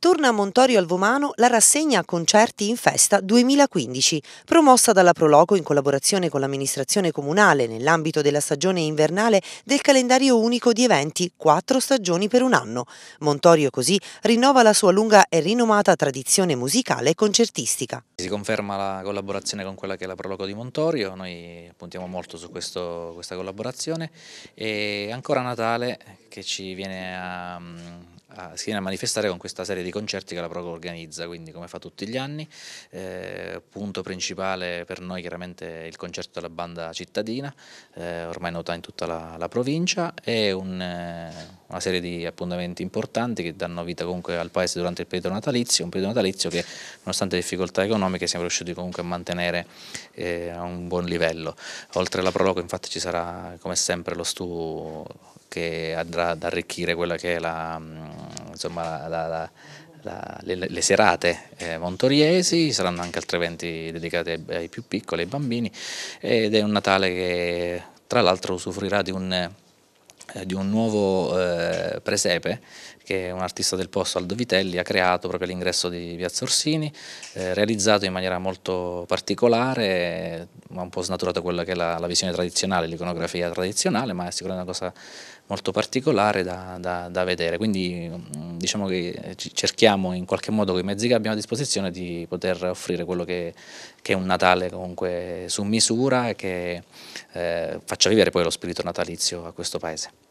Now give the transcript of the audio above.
Torna a Montorio Alvomano la rassegna Concerti in Festa 2015, promossa dalla Prologo in collaborazione con l'amministrazione comunale nell'ambito della stagione invernale del calendario unico di eventi Quattro stagioni per un anno. Montorio così rinnova la sua lunga e rinomata tradizione musicale e concertistica. Si conferma la collaborazione con quella che è la Prologo di Montorio, noi puntiamo molto su questo, questa collaborazione e ancora Natale che ci viene a mm, si viene a manifestare con questa serie di concerti che la Proco organizza, quindi come fa tutti gli anni. Eh, punto principale per noi chiaramente il concerto della banda cittadina, eh, ormai nota in tutta la, la provincia, e un, eh, una serie di appuntamenti importanti che danno vita comunque al paese durante il periodo natalizio, un periodo natalizio che nonostante le difficoltà economiche siamo riusciti comunque a mantenere eh, a un buon livello. Oltre alla Proloco infatti ci sarà come sempre lo stu che andrà ad arricchire quella che è la insomma, la, la, la, le, le, serate eh, montoriesi, saranno anche altri eventi dedicati ai, ai più piccoli, ai bambini, ed è un Natale che tra l'altro usufruirà di un eh, di un nuovo eh, presepe che un artista del posto, Aldo Vitelli, ha creato proprio all'ingresso di Piazza Orsini, eh, realizzato in maniera molto particolare, ma un po' snaturato quella che è la, la visione tradizionale, l'iconografia tradizionale, ma è sicuramente una cosa molto particolare da, da, da, vedere, quindi mm, diciamo che cerchiamo in qualche modo con i mezzi che abbiamo a disposizione di poter offrire quello che, che è un Natale comunque su misura e che eh, faccia vivere poi lo spirito natalizio a questo paese.